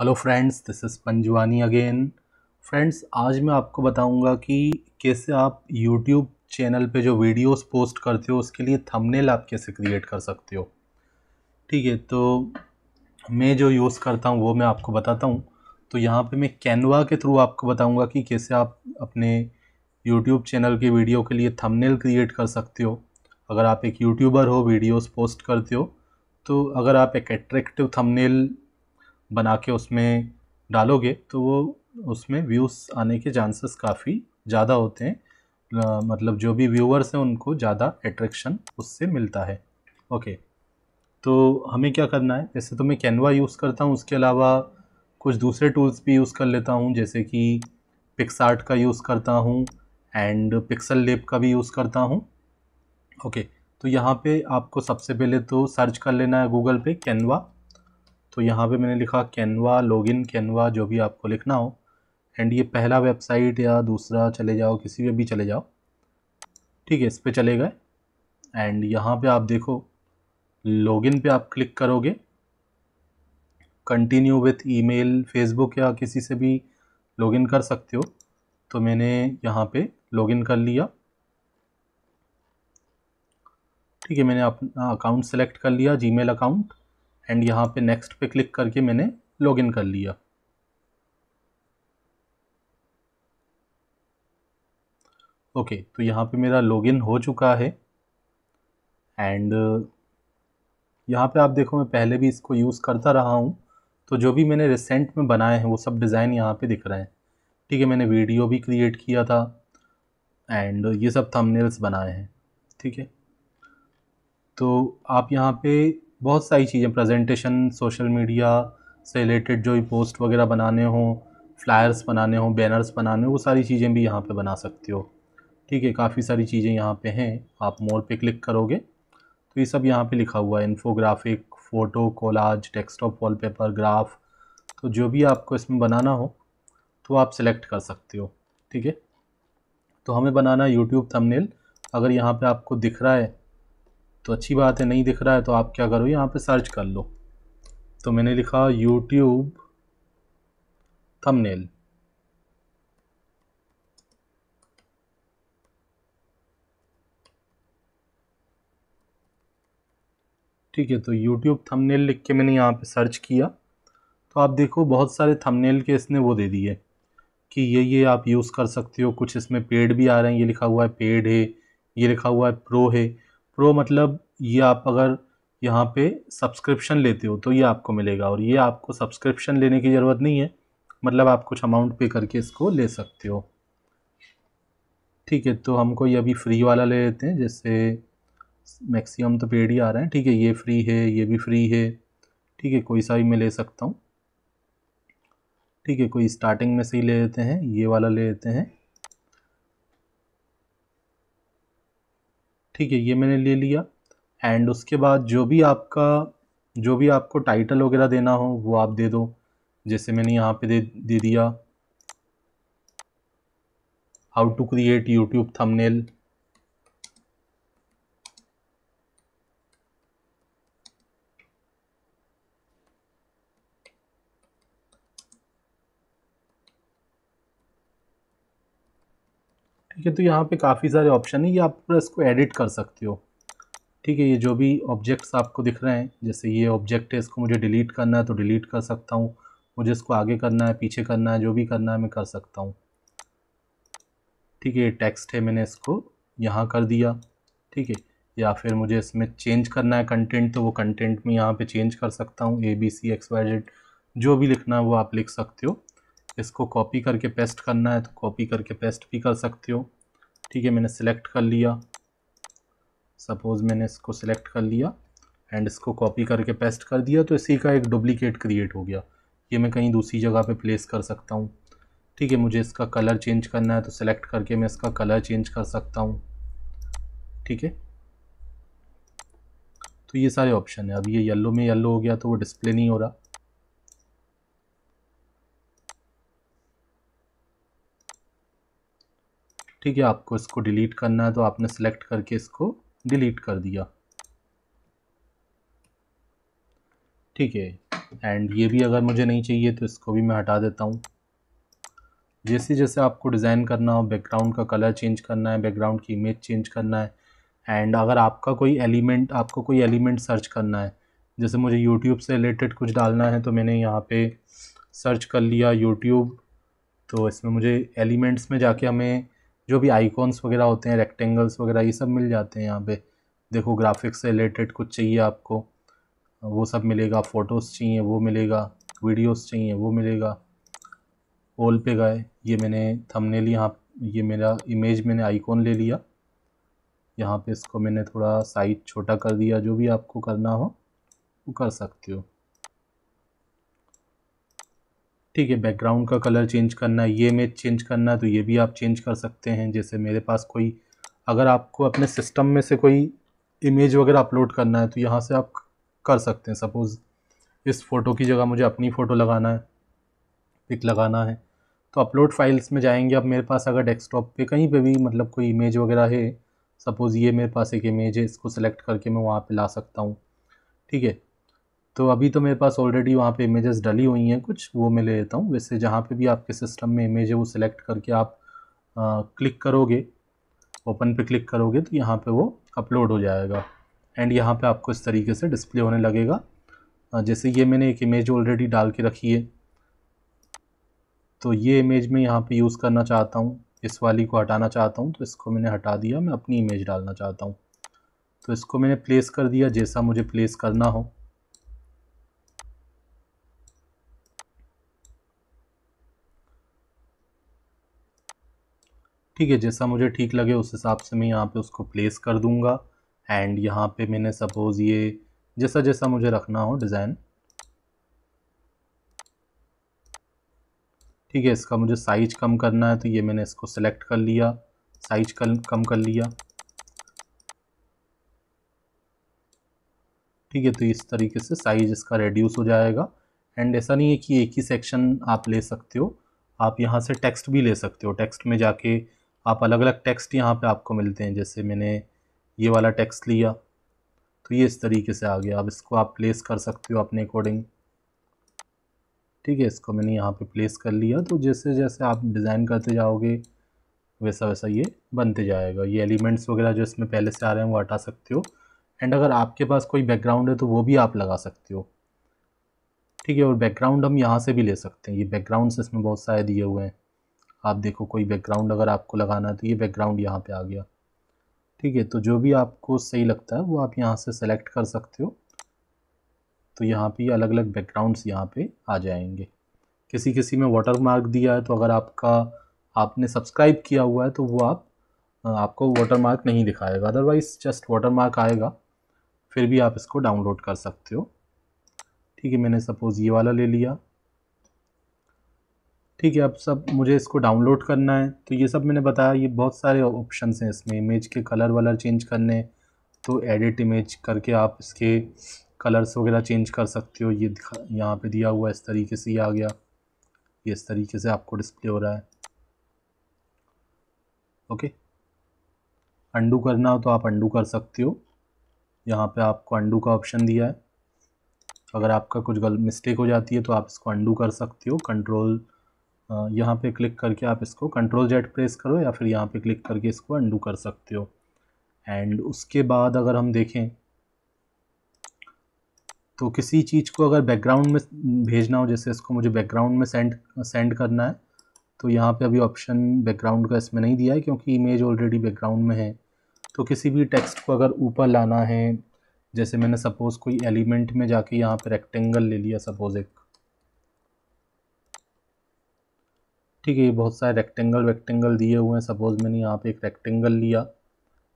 hello friends this is Panjwani again friends आज मैं आपको बताऊंगा कि कैसे आप यूट्यूब चैनल पे जो वीडियोस पोस्ट करते हो उसके लिए थंबनेल आप कैसे क्रिएट कर सकते हो ठीक है तो मैं जो यूज़ करता हूँ वो मैं आपको बताता हूँ तो यहाँ पे मैं कैनवा के थ्रू आपको बताऊँगा कि कैसे आप अपने यूट्यूब चैनल के वीडियो के लिए थमनेल क्रिएट कर सकते हो अगर आप एक यूट्यूबर हो वीडियोज़ पोस्ट करते हो तो अगर आप एक अट्रैक्टिव थंबनेल बना के उसमें डालोगे तो वो उसमें व्यूज़ आने के चांसेस काफ़ी ज़्यादा होते हैं मतलब जो भी व्यूअर्स हैं उनको ज़्यादा एट्रैक्शन उससे मिलता है ओके तो हमें क्या करना है जैसे तो मैं कैनवा यूज़ करता हूँ उसके अलावा कुछ दूसरे टूल्स भी यूज़ कर लेता हूँ जैसे कि पिक्सार्ट का यूज़ करता हूँ एंड पिक्सल लेप का भी यूज़ करता हूँ ओके तो यहाँ पे आपको सबसे पहले तो सर्च कर लेना है गूगल पे कैनवा तो यहाँ पे मैंने लिखा कैनवा लॉगिन कैनवा जो भी आपको लिखना हो एंड ये पहला वेबसाइट या दूसरा चले जाओ किसी पर भी चले जाओ ठीक है इस पर चले गए एंड यहाँ पे आप देखो लॉगिन पे आप क्लिक करोगे कंटिन्यू विथ ईमेल फेसबुक या किसी से भी लॉगिन कर सकते हो तो मैंने यहाँ पे लॉगिन कर लिया ठीक है मैंने अपना अकाउंट सेलेक्ट कर लिया जीमेल अकाउंट एंड यहाँ पे नेक्स्ट पे क्लिक करके मैंने लॉगिन कर लिया ओके तो यहाँ पे मेरा लॉगिन हो चुका है एंड uh, यहाँ पे आप देखो मैं पहले भी इसको यूज़ करता रहा हूँ तो जो भी मैंने रिसेंट में बनाए हैं वो सब डिज़ाइन यहाँ पे दिख रहे हैं ठीक है मैंने वीडियो भी क्रिएट किया था एंड ये सब थंबनेल्स बनाए हैं ठीक है तो आप यहाँ पे बहुत सारी चीज़ें प्रेजेंटेशन सोशल मीडिया से रिलेटेड जो भी पोस्ट वगैरह बनाने हों फ्लायर्स बनाने हों बैनर्स बनाने हों वो सारी चीज़ें भी यहाँ पे बना सकते हो ठीक है काफ़ी सारी चीज़ें यहाँ पे हैं आप मोर पे क्लिक करोगे तो ये सब यहाँ पे लिखा हुआ है infographic photo collage desktop wallpaper graph तो जो भी आपको इसमें बनाना हो तो आप सिलेक्ट कर सकते हो ठीक है तो हमें बनाना यूट्यूब थंबनेल अगर यहाँ पे आपको दिख रहा है तो अच्छी बात है नहीं दिख रहा है तो आप क्या करो यहाँ पे सर्च कर लो तो मैंने लिखा यूट्यूब थंबनेल ठीक है तो यूट्यूब थंबनेल लिख के मैंने यहाँ पे सर्च किया तो आप देखो बहुत सारे थंबनेल के इसने वो दे दिए कि ये ये आप यूज़ कर सकते हो कुछ इसमें पेड भी आ रहे हैं ये लिखा हुआ है पेड है ये लिखा हुआ है प्रो है प्रो मतलब ये आप अगर यहाँ पे सब्सक्रिप्शन लेते हो तो ये आपको मिलेगा और ये आपको सब्सक्रिप्शन लेने की ज़रूरत नहीं है मतलब आप कुछ अमाउंट पे करके इसको ले सकते हो ठीक है तो हमको ये अभी फ्री वाला ले लेते हैं जैसे मैक्सिमम तो पेड ही आ रहे हैं ठीक है ये फ्री है ये भी फ्री है ठीक है कोई सा भी मैं ले सकता हूँ ठीक है कोई स्टार्टिंग में से ही ले लेते हैं ये वाला ले लेते हैं ठीक है ये मैंने ले लिया एंड उसके बाद जो भी आपका जो भी आपको टाइटल वगैरह देना हो वो आप दे दो जैसे मैंने यहाँ पे दे दे दिया how to create YouTube thumbnail ठीक है तो यहाँ पे काफ़ी सारे ऑप्शन है ये आप पूरा इसको एडिट कर सकते हो ठीक है ये जो भी ऑब्जेक्ट्स आपको दिख रहे हैं जैसे ये ऑब्जेक्ट है इसको मुझे डिलीट करना है तो डिलीट कर सकता हूँ मुझे इसको आगे करना है पीछे करना है जो भी करना है मैं कर सकता हूँ ठीक है ये टेक्स्ट है मैंने इसको यहाँ कर दिया ठीक है या फिर मुझे इसमें चेंज करना है कंटेंट तो वो कंटेंट में यहाँ पे चेंज कर सकता हूँ A B C X Y Z जो भी लिखना है वो आप लिख सकते हो इसको कॉपी करके पेस्ट करना है तो कॉपी करके पेस्ट भी कर सकते हो ठीक है मैंने सेलेक्ट कर लिया सपोज़ मैंने इसको सेलेक्ट कर लिया एंड इसको कॉपी करके पेस्ट कर दिया तो इसी का एक डुप्लीकेट क्रिएट हो गया ये मैं कहीं दूसरी जगह पे प्लेस कर सकता हूँ ठीक है मुझे इसका कलर चेंज करना है तो सेलेक्ट करके मैं इसका कलर चेंज कर सकता हूँ ठीक है तो ये सारे ऑप्शन है अब ये येलो में येलो हो गया तो वो डिस्प्ले नहीं हो रहा ठीक है आपको इसको डिलीट करना है तो आपने सेलेक्ट करके इसको डिलीट कर दिया ठीक है एंड ये भी अगर मुझे नहीं चाहिए तो इसको भी मैं हटा देता हूँ जैसे जैसे आपको डिज़ाइन करना हो बैकग्राउंड का कलर चेंज करना है बैकग्राउंड की इमेज चेंज करना है एंड अगर आपका कोई एलिमेंट आपको कोई एलिमेंट सर्च करना है जैसे मुझे यूट्यूब से रिलेटेड कुछ डालना है तो मैंने यहाँ पे सर्च कर लिया यूट्यूब तो इसमें मुझे एलिमेंट्स में जाके हमें जो भी आइकॉन्स वगैरह होते हैं रेक्टेंगल्स वगैरह ये सब मिल जाते हैं यहाँ पे देखो ग्राफिक्स से रिलेटेड कुछ चाहिए आपको वो सब मिलेगा फ़ोटोज़ चाहिए वो मिलेगा वीडियोस चाहिए वो मिलेगा ओल पे गए ये मैंने थंबनेल यहाँ ये मेरा इमेज मैंने आइकॉन ले लिया यहाँ पे इसको मैंने थोड़ा साइज छोटा कर दिया जो भी आपको करना हो वो कर सकते हो ठीक है बैकग्राउंड का कलर चेंज करना ये इमेज चेंज करना तो ये भी आप चेंज कर सकते हैं जैसे मेरे पास कोई अगर आपको अपने सिस्टम में से कोई इमेज वगैरह अपलोड करना है तो यहाँ से आप कर सकते हैं सपोज़ इस फ़ोटो की जगह मुझे अपनी फ़ोटो लगाना है पिक लगाना है तो अपलोड फाइल्स में जाएंगे अब मेरे पास अगर डेस्कटॉप पे कहीं पे भी मतलब कोई इमेज वगैरह है सपोज़ ये मेरे पास एक इमेज है इसको सिलेक्ट करके मैं वहाँ पे ला सकता हूँ ठीक है तो अभी तो मेरे पास ऑलरेडी वहाँ पे इमेजेस डली हुई हैं कुछ वो मैं ले लेता हूँ वैसे जहाँ पे भी आपके सिस्टम में इमेज है वो सिलेक्ट करके आप आ, क्लिक करोगे ओपन पे क्लिक करोगे तो यहाँ पे वो अपलोड हो जाएगा एंड यहाँ पे आपको इस तरीके से डिस्प्ले होने लगेगा आ, जैसे ये मैंने एक इमेज ऑलरेडी डाल के रखी है तो ये इमेज मैं यहाँ पर यूज़ करना चाहता हूँ इस वाली को हटाना चाहता हूँ तो इसको मैंने हटा दिया मैं अपनी इमेज डालना चाहता हूँ तो इसको मैंने प्लेस कर दिया जैसा मुझे प्लेस करना हो ठीक है जैसा मुझे ठीक लगे उस हिसाब से मैं यहाँ पे उसको प्लेस कर दूँगा एंड यहाँ पे मैंने सपोज़ ये जैसा जैसा मुझे रखना हो डिज़ाइन ठीक है इसका मुझे साइज कम करना है तो ये मैंने इसको सेलेक्ट कर लिया साइज कम कर लिया ठीक है तो इस तरीके से साइज इसका रेड्यूस हो जाएगा एंड ऐसा नहीं है कि एक ही सेक्शन आप ले सकते हो आप यहाँ से टेक्स्ट भी ले सकते हो टेक्स्ट में जाके आप अलग अलग टेक्स्ट यहाँ पे आपको मिलते हैं जैसे मैंने ये वाला टेक्स्ट लिया तो ये इस तरीके से आ गया अब इसको आप प्लेस कर सकते हो अपने अकॉर्डिंग ठीक है इसको मैंने यहाँ पे प्लेस कर लिया तो जैसे जैसे आप डिज़ाइन करते जाओगे वैसा वैसा ये बनते जाएगा ये एलिमेंट्स वगैरह जो इसमें पहले से आ रहे हैं वो हटा सकते हो एंड अगर आपके पास कोई बैकग्राउंड है तो वो भी आप लगा सकते हो ठीक है और बैकग्राउंड हम यहाँ से भी ले सकते हैं ये बैकग्राउंड्स इसमें बहुत सारे दिए हुए हैं आप देखो कोई बैकग्राउंड अगर आपको लगाना है तो ये बैकग्राउंड यहाँ पे आ गया ठीक है तो जो भी आपको सही लगता है वो आप यहाँ से सेलेक्ट कर सकते हो तो यहाँ पे अलग अलग बैकग्राउंड्स यहाँ पे आ जाएंगे किसी किसी में वाटर मार्क दिया है तो अगर आपका आपने सब्सक्राइब किया हुआ है तो वो आप आपको वाटर मार्क नहीं दिखाएगा अदरवाइज़ जस्ट वाटर मार्क आएगा फिर भी आप इसको डाउनलोड कर सकते हो ठीक है मैंने सपोज़ ये वाला ले लिया ठीक है अब सब मुझे इसको डाउनलोड करना है तो ये सब मैंने बताया ये बहुत सारे ऑप्शन हैं इसमें इमेज के कलर वलर चेंज करने तो एडिट इमेज करके आप इसके कलर्स वगैरह चेंज कर सकते हो ये दिखा यहाँ पे दिया हुआ इस तरीके से ये आ गया ये इस तरीके से आपको डिस्प्ले हो रहा है ओके अंडू करना हो तो आप अंडू कर सकते हो यहाँ पे आपको अंडू का ऑप्शन दिया है अगर आपका कुछ गल मिस्टेक हो जाती है तो आप इसको अंडू कर सकते हो कंट्रोल यहाँ पे क्लिक करके आप इसको कंट्रोल जेड प्रेस करो या फिर यहाँ पे क्लिक करके इसको अंडू कर सकते हो एंड उसके बाद अगर हम देखें तो किसी चीज़ को अगर बैकग्राउंड में भेजना हो जैसे इसको मुझे बैकग्राउंड में सेंड सेंड करना है तो यहाँ पे अभी ऑप्शन बैकग्राउंड का इसमें नहीं दिया है क्योंकि इमेज ऑलरेडी बैकग्राउंड में है तो किसी भी टेक्स्ट को अगर ऊपर लाना है जैसे मैंने सपोज़ कोई एलिमेंट में जाके यहाँ पे रेक्टेंगल ले लिया सपोज़ एक ठीक है ये बहुत सारे रेक्टेंगल वेक्टेंगल दिए हुए हैं सपोज़ मैंने यहाँ पे एक रेक्टेंगल लिया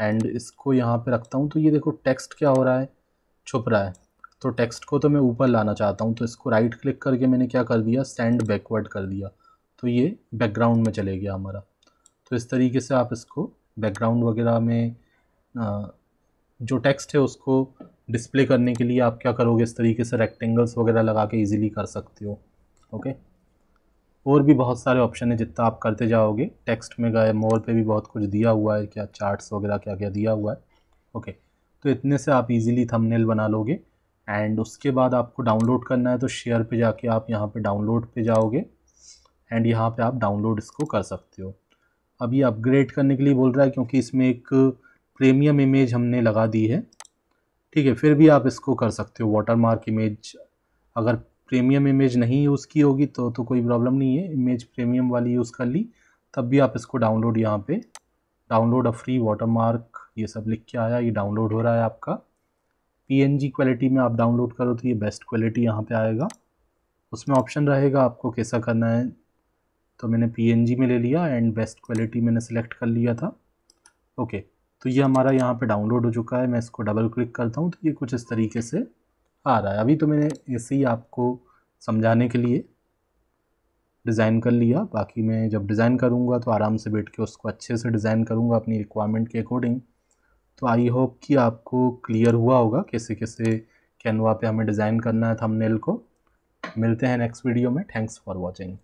एंड इसको यहाँ पे रखता हूँ तो ये देखो टेक्स्ट क्या हो रहा है छुप रहा है तो टेक्स्ट को तो मैं ऊपर लाना चाहता हूँ तो इसको राइट क्लिक करके मैंने क्या कर दिया सेंड बैकवर्ड कर दिया तो ये बैकग्राउंड में चले गया हमारा तो इस तरीके से आप इसको बैकग्राउंड वगैरह में जो टेक्स्ट है उसको डिस्प्ले करने के लिए आप क्या करोगे इस तरीके से रेक्टेंगल्स वगैरह लगा के ईजिली कर सकते हो ओके और भी बहुत सारे ऑप्शन हैं जितना आप करते जाओगे टेक्स्ट में गए मोर पे भी बहुत कुछ दिया हुआ है क्या चार्ट्स वगैरह क्या क्या दिया हुआ है ओके तो इतने से आप इजीली थंबनेल बना लोगे एंड उसके बाद आपको डाउनलोड करना है तो शेयर पे जाके आप यहाँ पे डाउनलोड पे जाओगे एंड यहाँ पे आप डाउनलोड इसको कर सकते हो अब ये अपग्रेड करने के लिए बोल रहा है क्योंकि इसमें एक प्रीमियम इमेज हमने लगा दी है ठीक है फिर भी आप इसको कर सकते हो वाटर इमेज अगर प्रीमियम इमेज नहीं यूज़ की होगी तो तो कोई प्रॉब्लम नहीं है इमेज प्रीमियम वाली यूज़ कर ली तब भी आप इसको डाउनलोड यहाँ पे डाउनलोड अ फ्री वाटरमार्क ये सब लिख के आया ये डाउनलोड हो रहा है आपका पीएनजी क्वालिटी में आप डाउनलोड करो तो ये बेस्ट क्वालिटी यहाँ पे आएगा उसमें ऑप्शन रहेगा आपको कैसा करना है तो मैंने पी में ले लिया एंड बेस्ट क्वालिटी मैंने सेलेक्ट कर लिया था ओके तो ये हमारा यहाँ पे डाउनलोड हो चुका है मैं इसको डबल क्लिक करता हूँ तो ये कुछ इस तरीके से आ रहा है अभी तो मैंने ऐसे ही आपको समझाने के लिए डिज़ाइन कर लिया बाकी मैं जब डिज़ाइन करूँगा तो आराम से बैठ के उसको अच्छे से डिज़ाइन करूँगा अपनी रिक्वायरमेंट के अकॉर्डिंग तो आई होप कि आपको क्लियर हुआ होगा कैसे कैसे कैनवा पे हमें डिज़ाइन करना है थंबनेल को मिलते हैं नेक्स्ट वीडियो में थैंक्स फॉर वॉचिंग